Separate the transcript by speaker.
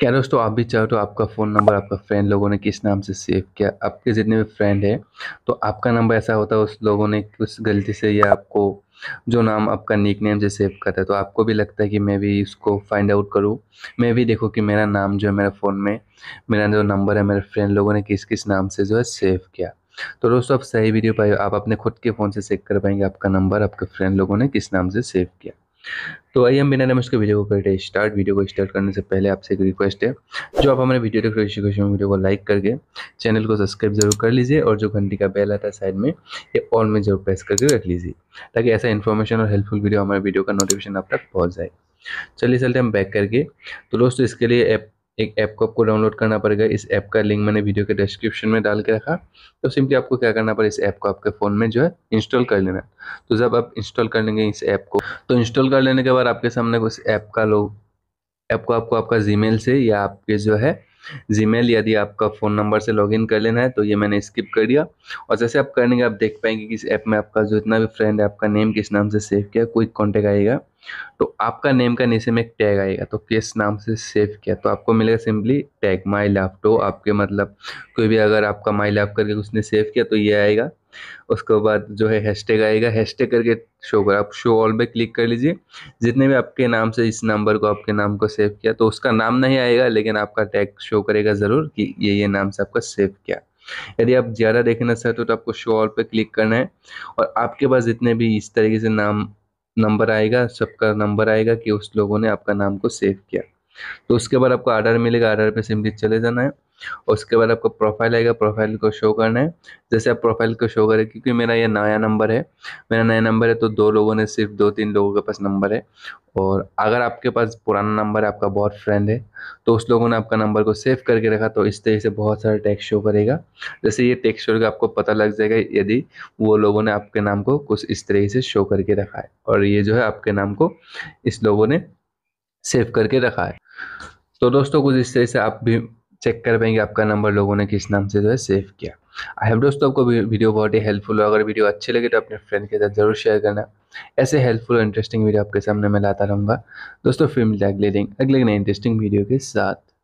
Speaker 1: क्या दोस्तों आप भी चाहो तो आपका फ़ोन नंबर आपका फ्रेंड लोगों ने किस नाम से सेव किया आपके जितने भी फ्रेंड हैं तो आपका नंबर ऐसा होता है उस लोगों ने उस गलती से या आपको जो नाम आपका निक नेम से सेव करता है तो आपको भी लगता है कि मैं भी इसको फाइंड आउट करूँ मैं भी देखूँ कि मेरा नाम जो है मेरा फ़ोन में मेरा जो नंबर है मेरे फ्रेंड लोगों ने किस किस नाम से जो है सेव किया तो दोस्तों आप सही वीडियो पाए आप अपने खुद के फ़ोन से चेक कर पाएंगे आपका नंबर आपके फ्रेंड लोगों ने किस नाम से सेव किया तो आइए हम बिना नाम वीडियो को करते स्टार्ट वीडियो को स्टार्ट करने से पहले आपसे एक रिक्वेस्ट है जो आप हमारे वीडियो देख रहे हो वीडियो को लाइक करके चैनल को सब्सक्राइब जरूर कर लीजिए और जो घंटी का बेल आता है साइड में ये ऑल में जरूर प्रेस करके रख लीजिए ताकि ऐसा इन्फॉर्मेशन और हेल्पफुल वीडियो हमारे वीडियो का नोटिफिकेशन आप तक पहुँच जाए चलिए चलते हम बैक करके तो दोस्तों इसके लिए ऐप एक ऐप को आपको डाउनलोड करना पड़ेगा इस ऐप का लिंक मैंने वीडियो के डिस्क्रिप्शन में डाल के रखा तो सिंपली आपको क्या करना पड़ेगा इस ऐप को आपके फ़ोन में जो है इंस्टॉल कर लेना तो जब आप इंस्टॉल कर लेंगे इस ऐप को तो इंस्टॉल कर लेने के बाद आपके सामने उस ऐप का लोग ऐप को आपको आपका जी से या आपके जो है जीमेल यदि आपका फ़ोन नंबर से लॉगिन कर लेना है तो ये मैंने स्किप कर दिया और जैसे आप करेंगे आप देख पाएंगे कि इस ऐप में आपका जो इतना भी फ्रेंड है आपका नेम किस नाम से सेव किया कोई कॉन्टेक्ट आएगा तो आपका नेम का नीचे में एक टैग आएगा तो किस नाम से सेव किया तो आपको मिलेगा सिंपली टैग माई लैपटॉप आपके मतलब कोई भी अगर आपका माई लैप करके उसने सेव किया तो ये आएगा उसके बाद जो है हैशटैग आएगा हैशटैग करके शो कर आप शो ऑल पे क्लिक कर लीजिए जितने भी आपके नाम से इस नंबर को आपके नाम को सेव किया तो उसका नाम नहीं आएगा लेकिन आपका टैग शो करेगा ज़रूर कि ये ये नाम से आपका सेव किया यदि आप ज़्यादा देखना चाहते हो तो आपको शो ऑल पे क्लिक करना है और आपके पास जितने भी इस तरीके से नाम नंबर आएगा सबका नंबर आएगा कि उस लोगों ने आपका नाम को सेव किया तो उसके बाद आपको आर्डर मिलेगा आर्डर पे सिंपली चले जाना है उसके बाद आपका प्रोफाइल आएगा प्रोफाइल को शो करना है जैसे आप प्रोफाइल को शो करें क्योंकि मेरा ये नया नंबर है मेरा नया नंबर है तो दो लोगों ने सिर्फ दो तीन लोगों के पास नंबर है और अगर आपके पास पुराना नंबर है आपका बहुत फ्रेंड है तो उस लोगों ने आपका नंबर को सेव करके रखा तो इस तरीके से बहुत सारा टैक्स शो करेगा जैसे ये टैक्स शो का आपको पता लग जाएगा यदि वो लोगों ने आपके नाम को कुछ इस तरीके से शो करके रखा है और ये जो है आपके नाम को इस लोगों ने सेव करके रखा है तो दोस्तों कुछ इस तरह से आप भी चेक कर पाएंगे आपका नंबर लोगों ने किस नाम से जो है सेव किया आई हैव दोस्तों आपको वीडियो बहुत ही हेल्पफुल हो अगर वीडियो अच्छी लगे तो अपने फ्रेंड के साथ जरूर शेयर करना ऐसे हेल्पफुल और इंटरेस्टिंग वीडियो आपके सामने मैं लाता रहूँगा दोस्तों फिर मिलते अगले दिन अगले नए इंटरेस्टिंग वीडियो के साथ